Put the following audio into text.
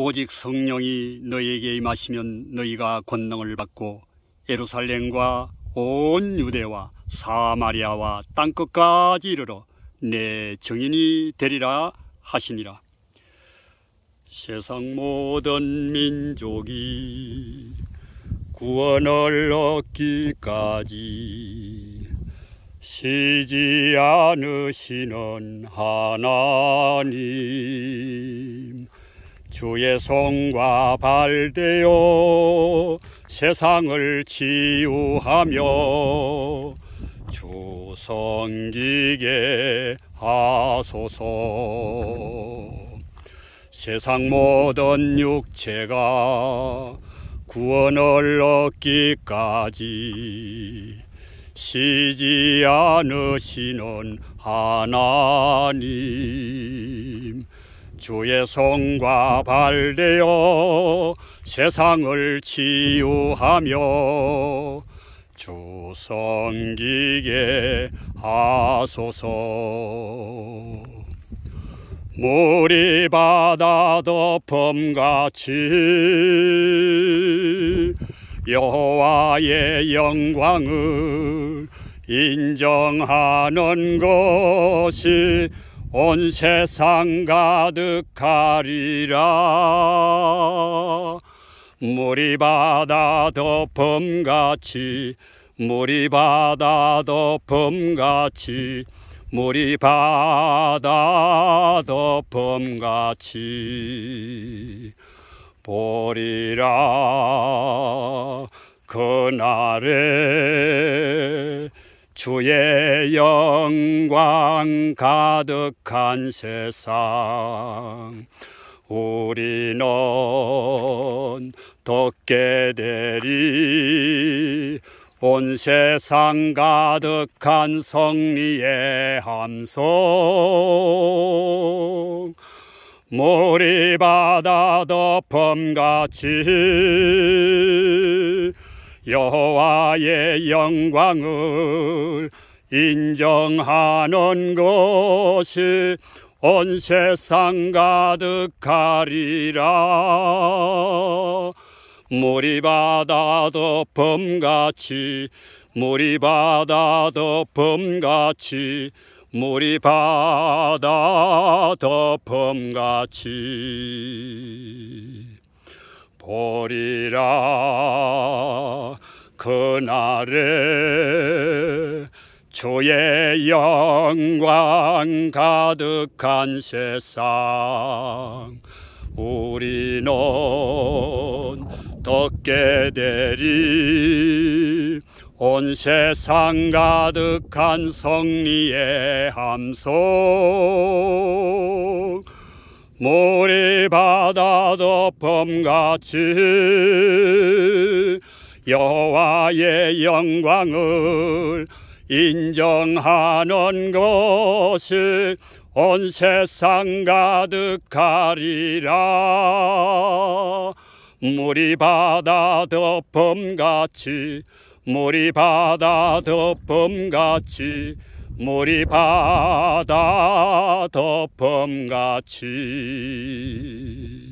오직 성령이 너희에게 임하시면 너희가 권능을 받고 에루살렘과 온 유대와 사마리아와 땅끝까지 이르러 내증인이 되리라 하시니라. 세상 모든 민족이 구원을 얻기까지 쉬지 않으시는 하나님 주의 손과 발대요 세상을 치유하며 주 성기게 하소서 세상 모든 육체가 구원을 얻기까지 쉬지 않으시는 하나님 주의 성과 발되어 세상을 치유하며 주 성기게 하소서 물이 바다 덮음같이 여호와의 영광을 인정하는 것이 온 세상 가득하리라 물이 바다 도음같이 물이 바다 도음같이 물이 바다 도음같이 보리라 그날에 주의 영광 가득한 세상 우리는 덮게 되리 온 세상 가득한 성리의 함성 모리바다 덮음같이 여호와의 영광을 인정하는 것이 온 세상 가득하리라 물이 바다 덮음같이 물이 바다 덮음같이 물이 바다 덮음같이 보리라 그날에 주의 영광 가득한 세상 우리는 덮게 되리 온 세상 가득한 성리의 함성 모래 바다 덮음같이 여호와의 영광을 인정하는 것을온 세상 가득하리라 물이 바다 덮음같이 물이 바다 덮음같이 물이 바다 덮음같이